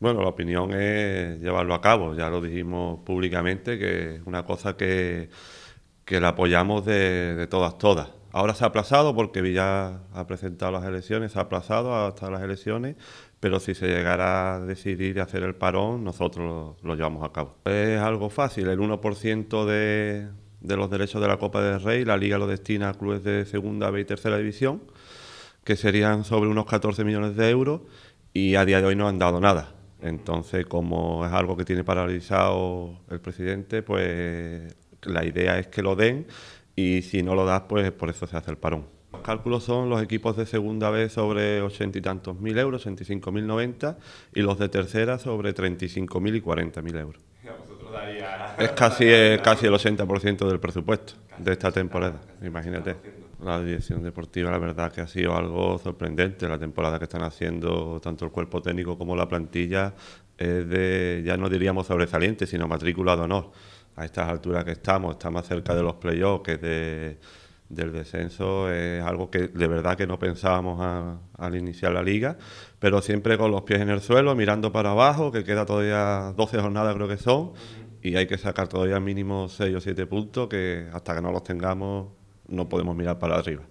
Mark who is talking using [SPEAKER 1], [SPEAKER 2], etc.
[SPEAKER 1] Bueno, la opinión es llevarlo a cabo. Ya lo dijimos públicamente que es una cosa que, que la apoyamos de, todas, todas. Ahora se ha aplazado porque Villar ha presentado las elecciones, se ha aplazado hasta las elecciones, pero si se llegara a decidir hacer el parón, nosotros lo, llevamos a cabo. Es algo fácil, el 1% de, de los derechos de la Copa del Rey, la Liga lo destina a clubes de segunda, B y tercera división, que serían sobre unos 14 millones de euros, y a día de hoy no han dado nada. Entonces, como es algo que tiene paralizado el presidente, pues la idea es que lo den y si no lo das, pues por eso se hace el parón. Los cálculos son los equipos de segunda vez sobre ochenta y tantos mil euros, 85.090, mil noventa, y los de tercera sobre 35.000 mil y cuarenta mil euros. Es casi, es casi el 80% del presupuesto de esta temporada, imagínate la dirección deportiva, la verdad que ha sido algo sorprendente. La temporada que están haciendo tanto el cuerpo técnico como la plantilla es de, ya no diríamos sobresaliente, sino matrícula de honor. A estas alturas que estamos, está más cerca de los playoffs que de, del descenso, es algo que de verdad que no pensábamos al iniciar la liga, pero siempre con los pies en el suelo, mirando para abajo, que queda todavía 12 jornadas creo que son, y hay que sacar todavía mínimo 6 o 7 puntos que hasta que no los tengamos no podemos mirar para arriba.